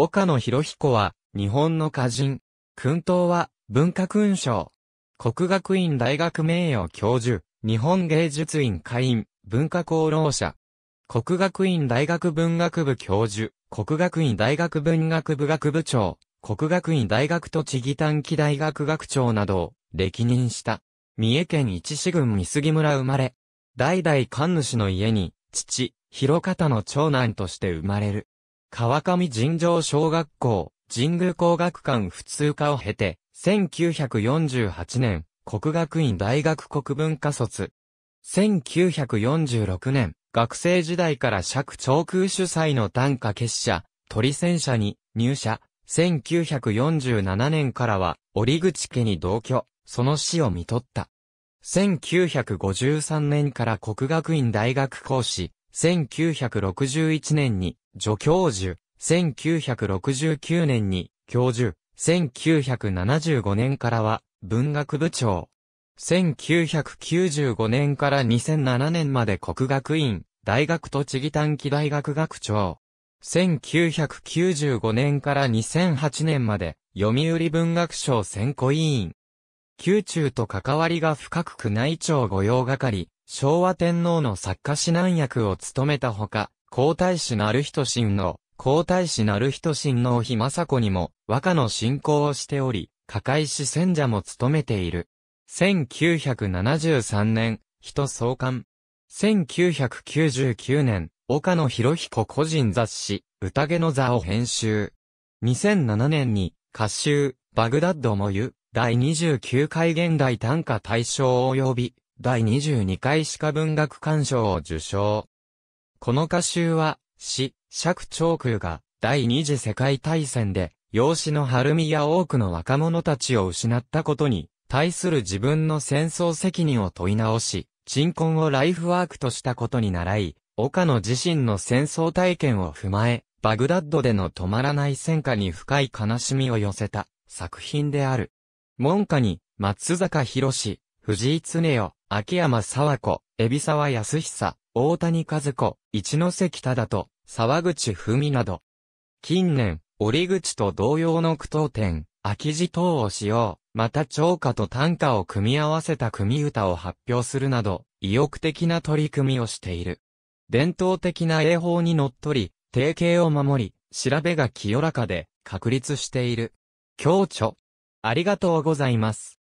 岡野博彦は、日本の歌人。訓東は、文化勲章。国学院大学名誉教授。日本芸術院会員、文化功労者。国学院大学文学部教授。国学院大学文学部学部長。国学院大学栃木短期大学学長などを歴任した。三重県一市郡三杉村生まれ。代々神主の家に、父、広方の長男として生まれる。川上尋常小学校、神宮工学館普通科を経て、1948年、国学院大学国文科卒。1946年、学生時代から釈長空主催の短歌結社、鳥戦社に入社。1947年からは、折口家に同居、その死を見取った。1953年から国学院大学講師、1961年に助教授、1969年に教授、1975年からは文学部長。1995年から2007年まで国学院、大学栃木短期大学学長。1995年から2008年まで読売文学賞選考委員。宮中と関わりが深く宮内庁御用係、昭和天皇の作家指南役を務めたほか、皇太子なる人親王、皇太子なる人親王妃政子にも和歌の信仰をしており、加海市選者も務めている。1973年、人創刊。1999年、岡野博彦個人雑誌、宴の座を編集。2007年に、歌集、バグダッドもゆ、第29回現代短歌大賞及び、第22回歯科文学鑑賞を受賞。この歌集は、死、釈長空が第二次世界大戦で、養子の晴海や多くの若者たちを失ったことに、対する自分の戦争責任を問い直し、鎮魂をライフワークとしたことに習い、岡野自身の戦争体験を踏まえ、バグダッドでの止まらない戦火に深い悲しみを寄せた作品である。門下に、松坂博士、藤井常世、秋山沢子、海老沢康久、大谷和子、一ノ関忠と、沢口文など。近年、折口と同様の句読点、秋字等を使用、また長歌と短歌を組み合わせた組歌を発表するなど、意欲的な取り組みをしている。伝統的な英法にのっとり、定型を守り、調べが清らかで、確立している。強著。ありがとうございます。